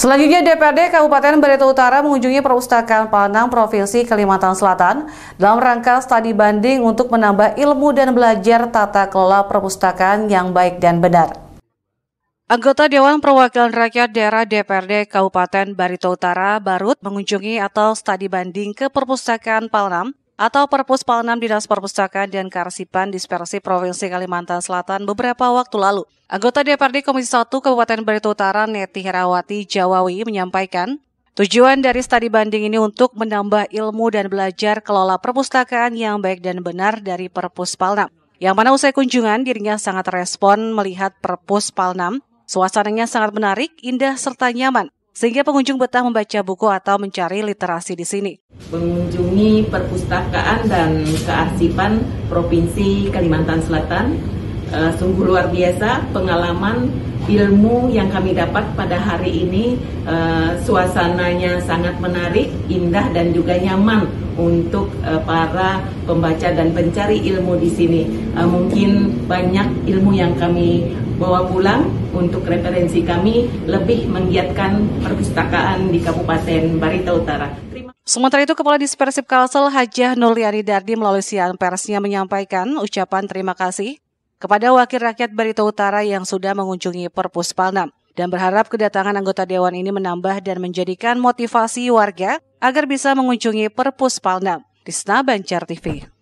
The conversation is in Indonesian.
Selanjutnya DPRD Kabupaten Barito Utara mengunjungi Perpustakaan Panang Provinsi Kalimantan Selatan dalam rangka studi banding untuk menambah ilmu dan belajar tata kelola perpustakaan yang baik dan benar. Anggota Dewan Perwakilan Rakyat Daerah DPRD Kabupaten Barito Utara, Barut, mengunjungi atau studi banding ke Perpustakaan Palnam atau Perpus Palnam Dinas Perpustakaan dan Kearsipan Dispersi Provinsi Kalimantan Selatan beberapa waktu lalu. Anggota DPRD Komisi 1 Kabupaten Barito Utara Neti Herawati Jawawi menyampaikan, tujuan dari studi banding ini untuk menambah ilmu dan belajar kelola perpustakaan yang baik dan benar dari Perpus Palnam. Yang mana usai kunjungan dirinya sangat respon melihat Perpus Palnam, suasananya sangat menarik, indah serta nyaman, sehingga pengunjung betah membaca buku atau mencari literasi di sini mengunjungi perpustakaan dan kearsipan Provinsi Kalimantan Selatan. Uh, sungguh luar biasa pengalaman ilmu yang kami dapat pada hari ini uh, suasananya sangat menarik, indah dan juga nyaman untuk uh, para pembaca dan pencari ilmu di sini. Uh, mungkin banyak ilmu yang kami bawa pulang untuk referensi kami lebih menggiatkan perpustakaan di Kabupaten Barito Utara. Sementara itu, Kepala Dispersif Kalsel Hajah Nurliani Dardi melalui siaran persnya menyampaikan ucapan terima kasih kepada Wakil Rakyat Barito Utara yang sudah mengunjungi Perpus Palnam dan berharap kedatangan anggota Dewan ini menambah dan menjadikan motivasi warga agar bisa mengunjungi Perpus Palnam. Disna Banjar TV.